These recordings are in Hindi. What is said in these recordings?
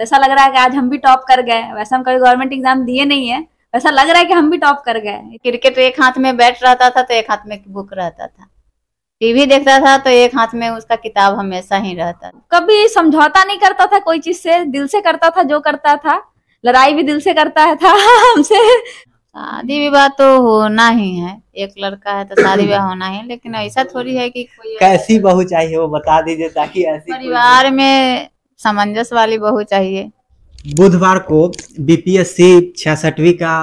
ऐसा लग रहा है कि आज हम भी टॉप कर गए वैसे हम कभी गवर्नमेंट एग्जाम दिए नहीं है वैसा लग रहा है कि हम भी टॉप कर गए क्रिकेट एक हाथ में बैट रहता था तो एक हाथ में बुक रहता था टीवी देखता था तो एक हाथ में उसका किताब हमेशा ही रहता कभी समझौता नहीं करता था कोई चीज से दिल से करता था जो करता था लड़ाई भी दिल से करता था हमसे शादी विवाह तो होना ही है एक लड़का है तो शादी विवाह होना ही लेकिन ऐसा थोड़ी है कि कोई कैसी बहू चाहिए वो बता दीजिए ताकि ऐसी परिवार में सामंजस वाली बहू चाहिए बुधवार को बीपीएससी छियासठवीं का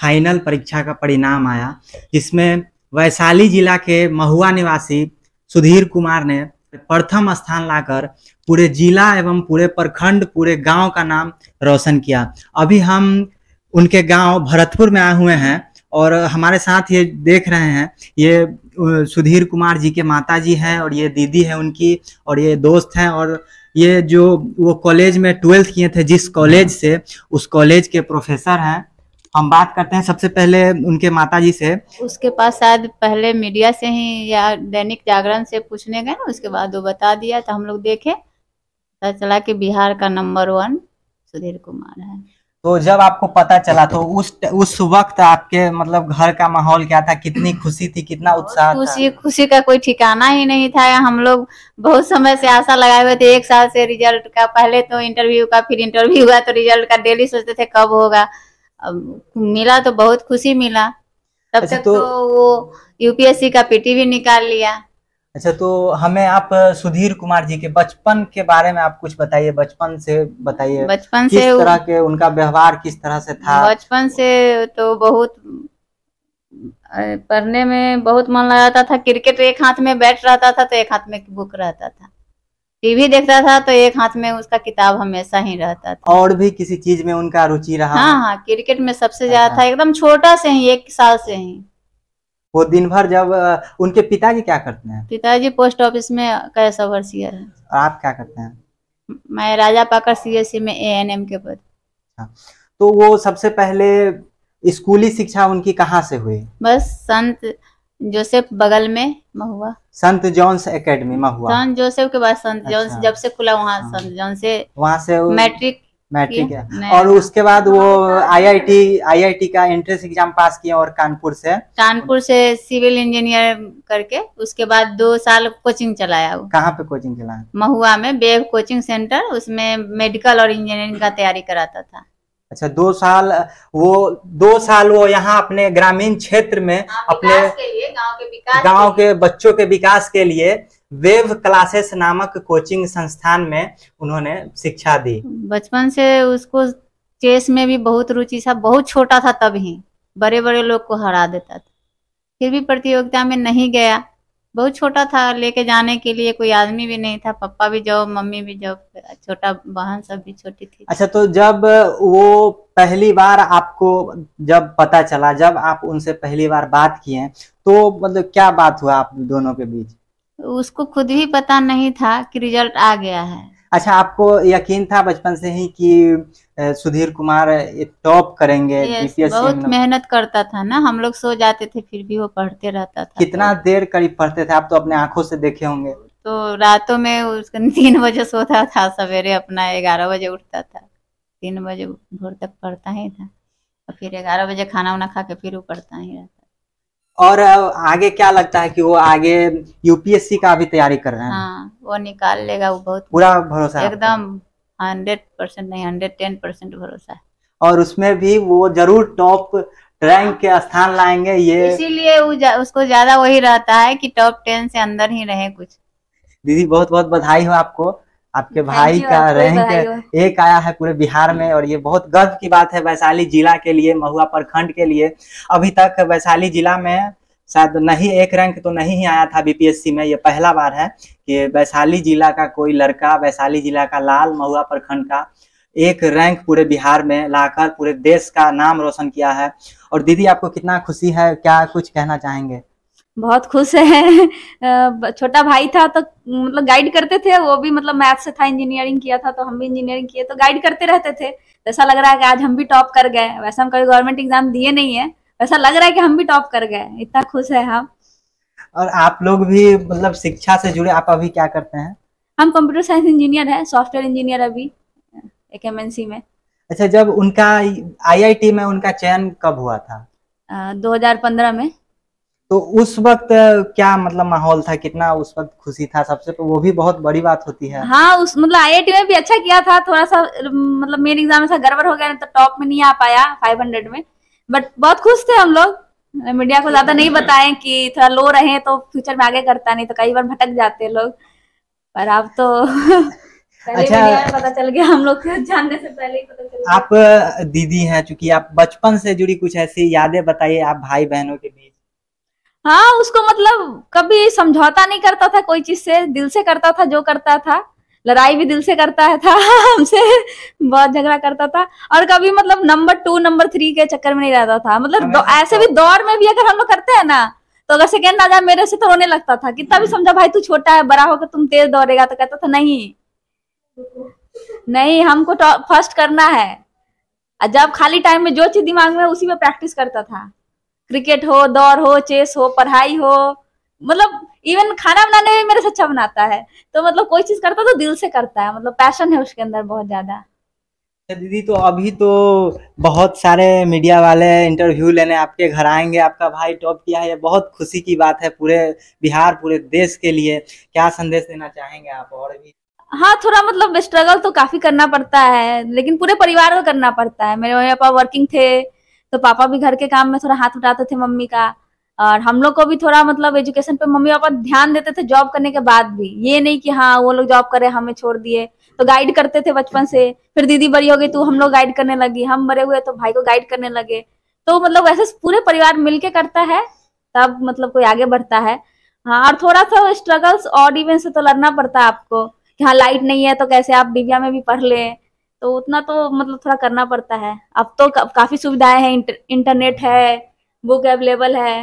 फाइनल परीक्षा का परिणाम आया जिसमें वैशाली जिला के महुआ निवासी सुधीर कुमार ने प्रथम स्थान लाकर पूरे जिला एवं पूरे प्रखंड पूरे गांव का नाम रोशन किया अभी हम उनके गांव भरतपुर में आए हुए हैं और हमारे साथ ये देख रहे हैं ये सुधीर कुमार जी के माता जी हैं और ये दीदी है उनकी और ये दोस्त हैं और ये जो वो कॉलेज में ट्वेल्थ किए थे जिस कॉलेज से उस कॉलेज के प्रोफेसर हैं हम बात करते हैं सबसे पहले उनके माता जी से उसके पास शायद पहले मीडिया से ही या दैनिक जागरण से पूछने गए ना उसके बाद वो बता दिया तो हम लोग देखे पता चला कि बिहार का नंबर वन सुधीर कुमार है तो जब आपको पता चला तो उस उस वक्त आपके मतलब घर का माहौल क्या था कितनी खुशी थी कितना उत्साह खुशी खुशी का कोई ठिकाना ही नहीं था हम लोग बहुत समय से आशा लगाए हुए थे एक साल से रिजल्ट का पहले तो इंटरव्यू का फिर इंटरव्यू हुआ तो रिजल्ट का डेली सोचते थे कब होगा मिला तो बहुत खुशी मिला तब अच्छा, तक तो, तो वो यूपीएससी का पीटी भी निकाल लिया अच्छा तो हमें आप सुधीर कुमार जी के बचपन के बारे में आप कुछ बताइए बचपन से बताइए बचपन किस से तरह के उनका व्यवहार किस तरह से था बचपन से तो बहुत पढ़ने में बहुत मन लगाता था क्रिकेट एक हाथ में बैट रहता था तो एक हाथ में बुक रहता था टीवी देखता था तो एक हाथ में उसका किताब हमेशा ही रहता था और भी किसी चीज में उनका रुचि रहा हाँ हाँ क्रिकेट में सबसे अच्छा। ज्यादा था एकदम छोटा से ही एक साल से ही वो दिन भर जब उनके पिताजी क्या करते हैं पिताजी पोस्ट ऑफिस में कैश ओवरसियर है और आप क्या करते हैं मैं राजा पाकर सीएससी में एएनएम के पद अच्छा, तो वो सबसे पहले स्कूली शिक्षा उनकी कहाँ से हुई बस संत जोसेफ बगल में महुआ संत जॉन्स एकेडमी महुआ संत जोसेफ के बाद संत अच्छा। जॉन्स जब से खुला वहाँ हाँ। संत जॉन्स से वहाँ से मैट्रिक मैट्रिक है और उसके बाद वो आईआईटी आईआईटी का एंट्रेंस एग्जाम पास किया और कानपुर से कानपुर से सिविल इंजीनियर करके उसके बाद दो साल कोचिंग चलाया कहाँ पे कोचिंग चलाया महुआ में बेब कोचिंग सेंटर उसमें मेडिकल और इंजीनियरिंग का तैयारी कराता था अच्छा दो साल वो दो साल वो यहाँ अपने ग्रामीण क्षेत्र में हाँ, अपने गांव के, के, के बच्चों के विकास के लिए वेव क्लासेस नामक कोचिंग संस्थान में उन्होंने शिक्षा दी बचपन से उसको चेस में भी बहुत रुचि था बहुत छोटा था तब ही बड़े बड़े लोग को हरा देता था फिर भी प्रतियोगिता में नहीं गया बहुत छोटा था लेके जाने के लिए कोई आदमी भी नहीं था पापा भी जाओ मम्मी भी जाओ छोटा बहन सब भी छोटी थी अच्छा तो जब वो पहली बार आपको जब पता चला जब आप उनसे पहली बार बात किए तो मतलब क्या बात हुआ आप दोनों के बीच उसको खुद भी पता नहीं था कि रिजल्ट आ गया है अच्छा आपको यकीन था बचपन से ही कि सुधीर कुमार टॉप करेंगे yes, बहुत मेहनत करता था ना हम लोग सो जाते थे फिर भी वो पढ़ते रहता था कितना तो, देर करीब पढ़ते थे आप तो अपने आंखों से देखे होंगे तो रातों में उसका तीन बजे सोता था सवेरे अपना ग्यारह बजे उठता था तीन बजे भोर तक पढ़ता ही था और फिर ग्यारह बजे खाना वाना खा के फिर वो पढ़ता ही रहता और आगे क्या लगता है कि वो आगे यूपीएससी का भी तैयारी कर रहे हैं हाँ, वो निकाल लेगा वो बहुत पूरा भरोसा एकदम हंड्रेड परसेंट नहीं हंड्रेड टेन परसेंट भरोसा है और उसमें भी वो जरूर टॉप रैंक के स्थान लाएंगे ये इसीलिए जा, उसको ज्यादा वही रहता है कि टॉप टेन से अंदर ही रहे कुछ दीदी बहुत बहुत बधाई हो आपको आपके भाई का रैंक एक आया है पूरे बिहार में और ये बहुत गर्व की बात है वैशाली जिला के लिए महुआ प्रखंड के लिए अभी तक वैशाली जिला में शायद नहीं एक रैंक तो नहीं ही आया था बीपीएससी में ये पहला बार है कि वैशाली जिला का कोई लड़का वैशाली जिला का लाल महुआ प्रखंड का एक रैंक पूरे बिहार में लाकर पूरे देश का नाम रोशन किया है और दीदी आपको कितना खुशी है क्या कुछ कहना चाहेंगे बहुत खुश है छोटा भाई था तो मतलब गाइड करते थे वो भी मतलब मैथ से था इंजीनियरिंग किया था तो हम भी इंजीनियरिंग किए तो गाइड करते रहते थे तो ऐसा लग रहा है कि आज हम भी टॉप कर गए वैसे हम कभी गवर्नमेंट एग्जाम दिए नहीं है वैसा लग रहा है कि हम भी टॉप कर गए इतना खुश है हम और आप लोग भी मतलब शिक्षा से जुड़े आप अभी क्या करते हैं हम कंप्यूटर साइंस इंजीनियर है सॉफ्टवेयर इंजीनियर अभी एक एम में अच्छा जब उनका आईआईटी में उनका चयन कब हुआ था दो में तो उस वक्त क्या मतलब माहौल था कितना उस वक्त खुशी था सबसे तो वो भी बहुत बड़ी बात होती है हाँ उस मतलब आई में भी अच्छा किया था थोड़ा सा मतलब मेन एग्जाम में गड़बड़ हो गया तो टॉप में नहीं आ पाया हंड्रेड में बट बहुत खुश थे हम लोग मीडिया को ज्यादा नहीं बताए कि थोड़ा लो रहे तो फ्यूचर में आगे करता नहीं तो कई बार भटक जाते लोग पर आप तो अच्छा पता चल गया हम लोग जानने से पहले ही पता चल गया आप दीदी हैं चूंकि आप बचपन से जुड़ी कुछ ऐसी यादें बताइए आप भाई बहनों के बीच हाँ उसको मतलब कभी समझौता नहीं करता था कोई चीज से दिल से करता था जो करता था लड़ाई भी दिल से करता है था हमसे बहुत झगड़ा करता था और कभी मतलब नंबर टू नंबर थ्री के चक्कर में नहीं रहता था मतलब हाँ, ऐसे भी दौड़ में भी अगर हम लोग करते हैं ना तो अगर सेकेंड आ जाए मेरे से तो रोने लगता था कितना भी हाँ। समझा भाई तू छोटा है बड़ा होकर तुम तेज दौड़ेगा तो कहता था नहीं नहीं हमको फर्स्ट तो करना है जब खाली टाइम में जो चीज दिमाग में उसी में प्रैक्टिस करता था क्रिकेट हो दौड़ हो चेस हो पढ़ाई हो मतलब इवन खाना बनाने में मेरे से अच्छा बनाता है तो मतलब कोई चीज करता तो दिल से करता है मतलब पैशन है उसके अंदर बहुत ज्यादा अच्छा, दीदी तो अभी तो बहुत सारे मीडिया वाले इंटरव्यू लेने आपके घर आएंगे आपका भाई टॉप किया है ये बहुत खुशी की बात है पूरे बिहार पूरे देश के लिए क्या संदेश देना चाहेंगे आप और भी हाँ थोड़ा मतलब स्ट्रगल तो काफी करना पड़ता है लेकिन पूरे परिवार को करना पड़ता है मेरे मम्मी पापा वर्किंग थे तो पापा भी घर के काम में थोड़ा हाथ उठाते थे मम्मी का और हम लोग को भी थोड़ा मतलब एजुकेशन पे मम्मी पापा ध्यान देते थे जॉब करने के बाद भी ये नहीं कि हाँ वो लोग जॉब करे हमें छोड़ दिए तो गाइड करते थे बचपन से फिर दीदी बड़ी हो गई तो हम लोग गाइड करने लगी हम बड़े हुए तो भाई को गाइड करने लगे तो मतलब वैसे पूरे परिवार मिलके करता है तब मतलब कोई आगे बढ़ता है हाँ और थोड़ा सा स्ट्रगल्स और इवेंट से तो लड़ना पड़ता है आपको कि हाँ लाइट नहीं है तो कैसे आप डिबिया में भी पढ़ लें तो उतना तो मतलब थोड़ा करना पड़ता है अब तो का, काफी सुविधाएं हैं इंटर, इंटरनेट है बुक अवेलेबल है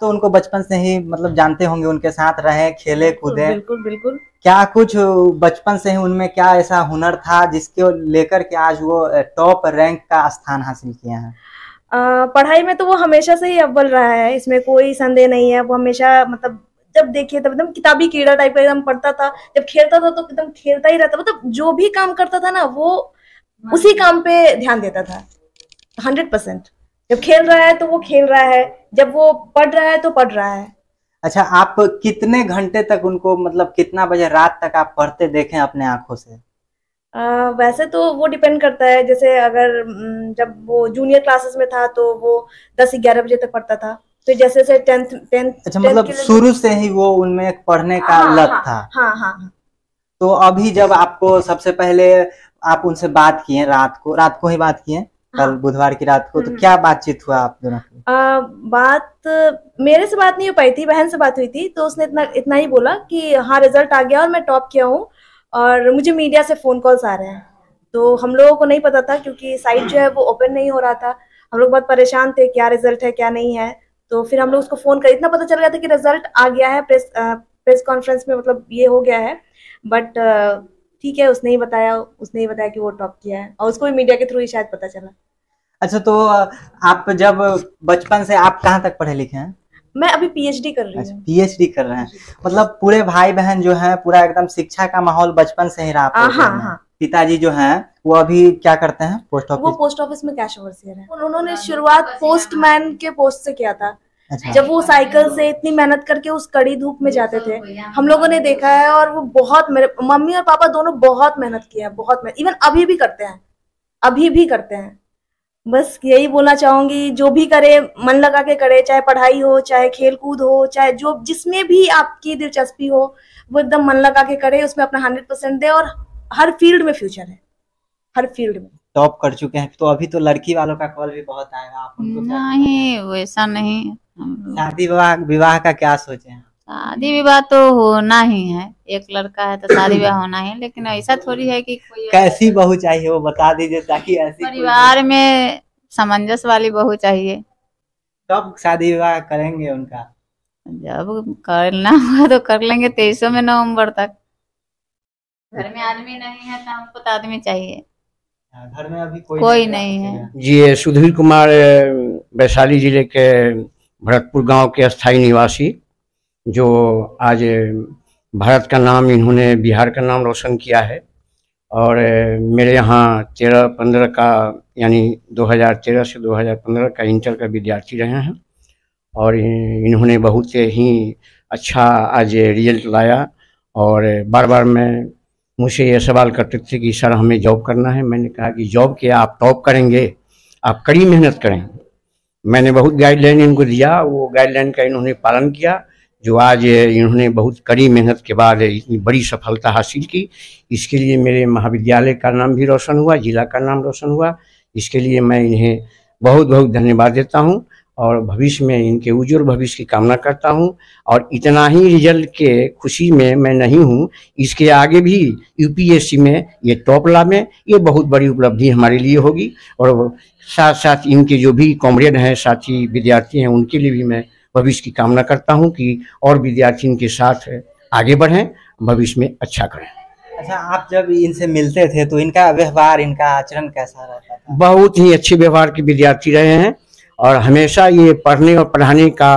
तो उनको बचपन से ही मतलब जानते होंगे उनके साथ रहे खेले कूदे बिल्कुल बिल्कुल क्या कुछ बचपन से ही उनमें क्या ऐसा हुनर था जिसके लेकर के आज वो टॉप रैंक का स्थान हासिल किए हैं पढ़ाई में तो वो हमेशा से ही अव्वल रहा है इसमें कोई संदेह नहीं है वो हमेशा मतलब जब देखिए तब एकदम किताबी कीड़ा टाइप का एकदम पढ़ता था जब खेलता था तो एकदम खेलता ही रहता मतलब जो भी काम करता था ना वो हाँ उसी काम पे ध्यान देता था हंड्रेड परसेंट जब खेल रहा है तो वो खेल रहा है जब वो पढ़ रहा है तो पढ़ रहा है अच्छा आप कितने घंटे तक उनको मतलब कितना बजे रात तक आप पढ़ते देखें अपने आंखों से आ, वैसे तो वो डिपेंड करता है जैसे अगर जब वो जूनियर क्लासेस में था तो वो दस ग्यारह बजे तक पढ़ता था फिर तो जैसे जैसे टेंथ टेंथ अच्छा मतलब शुरू से ही वो उनमें पढ़ने का हाँ, लत हाँ, था हाँ हाँ, हाँ। तो अभी जब आपको सबसे पहले आप उनसे बात किए रात को रात को ही बात किए हाँ। कल बुधवार की रात को तो हम्म। क्या बातचीत हुआ आप दोनों की बात मेरे से बात नहीं हो पाई थी बहन से बात हुई थी तो उसने इतना इतना ही बोला कि हाँ रिजल्ट आ गया और मैं टॉप किया हूँ और मुझे मीडिया से फोन कॉल्स आ रहे हैं तो हम लोगों को नहीं पता था क्योंकि साइट जो है वो ओपन नहीं हो रहा था हम लोग बहुत परेशान थे क्या रिजल्ट है क्या नहीं है तो फिर हम लोग उसको फोन कर इतना पता चल गया था कि रिजल्ट आ गया है प्रेस प्रेस कॉन्फ्रेंस में मतलब ये हो गया है बट ठीक है उसने ही बताया उसने ही बताया कि वो टॉप किया है और उसको भी मीडिया के थ्रू ही शायद पता चला अच्छा तो आप जब बचपन से आप कहाँ तक पढ़े लिखे हैं मैं अभी पीएचडी कर रही अच्छा, हूँ पीएचडी कर रहे हैं मतलब पूरे भाई बहन जो है पूरा एकदम शिक्षा का माहौल बचपन से ही रहा हाँ हाँ पिताजी जो हैं वो अभी क्या करते हैं पोस्ट ऑफिस वो पोस्ट ऑफिस में कैश ओवरसियर है उन्होंने हाँ, शुरुआत पोस्टमैन हाँ, हाँ। के पोस्ट से किया था अच्छा। जब वो साइकिल से इतनी मेहनत करके उस कड़ी धूप में जाते थे हम लोगों ने देखा है और वो बहुत मेरे मम्मी और पापा दोनों बहुत मेहनत किया है बहुत मेहनत इवन अभी भी करते हैं अभी भी करते हैं बस यही बोलना चाहूंगी जो भी करे मन लगा के करे चाहे पढ़ाई हो चाहे खेल कूद हो चाहे जो जिसमें भी आपकी दिलचस्पी हो वो एकदम मन लगा के करे उसमें अपना हंड्रेड परसेंट दे और हर फील्ड में फ्यूचर है हर फील्ड में टॉप कर चुके हैं तो अभी तो लड़की वालों का कॉल भी बहुत आएगा आप उनको नहीं वैसा नहीं शादी विवाह विवाह का क्या सोचे हैं शादी विवाह तो होना ही है एक लड़का है तो शादी विवाह होना ही लेकिन ऐसा थोड़ी है कि कोई कैसी बहू चाहिए वो बता दीजिए ताकि ऐसी परिवार में सामंजस्य वाली बहू चाहिए कब शादी विवाह करेंगे उनका जब करना हुआ तो कर लेंगे तेईसों में नवम्बर तक घर में आदमी नहीं है तो हमको तो आदमी चाहिए हाँ, घर में अभी कोई, कोई नहीं, नहीं है जी सुधीर कुमार वैशाली जिले के भरतपुर गांव के स्थायी निवासी जो आज भारत का नाम इन्होंने बिहार का नाम रोशन किया है और मेरे यहाँ तेरह पंद्रह का यानी 2013 से 2015 का इंटर का विद्यार्थी रहे हैं और इन्होंने बहुत ही अच्छा आज रिजल्ट लाया और बार बार मैं मुझसे यह सवाल करते थे कि सर हमें जॉब करना है मैंने कहा कि जॉब किया आप टॉप करेंगे आप कड़ी मेहनत करें मैंने बहुत गाइडलाइन इनको दिया वो गाइडलाइन का इन्होंने पालन किया जो आज इन्होंने बहुत कड़ी मेहनत के बाद इतनी बड़ी सफलता हासिल की इसके लिए मेरे महाविद्यालय का नाम भी रोशन हुआ जिला का नाम रोशन हुआ इसके लिए मैं इन्हें बहुत बहुत धन्यवाद देता हूँ और भविष्य में इनके उज्जवल भविष्य की कामना करता हूं और इतना ही रिजल्ट के खुशी में मैं नहीं हूं इसके आगे भी यूपीएससी में ये टॉप ला में ये बहुत बड़ी उपलब्धि हमारे लिए होगी और साथ साथ इनके जो भी कॉमरेड हैं साथी विद्यार्थी हैं उनके लिए भी मैं भविष्य की कामना करता हूँ कि और विद्यार्थी इनके साथ आगे बढ़ें भविष्य में अच्छा करें अच्छा आप जब इनसे मिलते थे तो इनका व्यवहार इनका आचरण कैसा रहता था बहुत ही अच्छे व्यवहार के विद्यार्थी रहे हैं और हमेशा ये पढ़ने और पढ़ाने का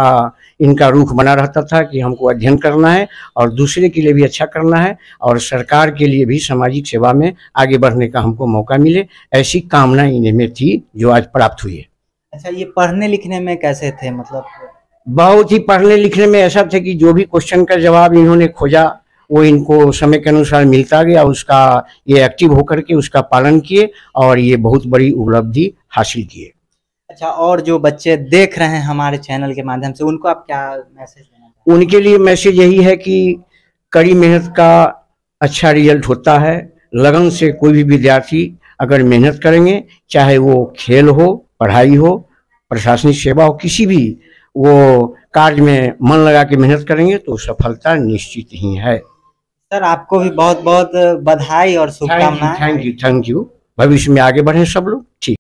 इनका रुख बना रहता था कि हमको अध्ययन करना है और दूसरे के लिए भी अच्छा करना है और सरकार के लिए भी सामाजिक सेवा में आगे बढ़ने का हमको मौका मिले ऐसी कामना इन्हें में थी जो आज प्राप्त हुई है अच्छा ये पढ़ने लिखने में कैसे थे मतलब बहुत ही पढ़ने लिखने में ऐसा थे कि जो भी क्वेश्चन का जवाब इन्होंने खोजा वो इनको समय के अनुसार मिलता गया उसका ये एक्टिव होकर के उसका पालन किए और ये बहुत बड़ी उपलब्धि हासिल किए अच्छा और जो बच्चे देख रहे हैं हमारे चैनल के माध्यम से उनको आप क्या मैसेज देना उनके लिए मैसेज यही है कि कड़ी मेहनत का अच्छा रिजल्ट होता है लगन से कोई भी विद्यार्थी अगर मेहनत करेंगे चाहे वो खेल हो पढ़ाई हो प्रशासनिक सेवा हो किसी भी वो कार्य में मन लगा के मेहनत करेंगे तो सफलता निश्चित ही है सर आपको भी बहुत बहुत बधाई और शुभकामनाएं थैंक यू थैंक यू भविष्य में आगे बढ़े सब लोग ठीक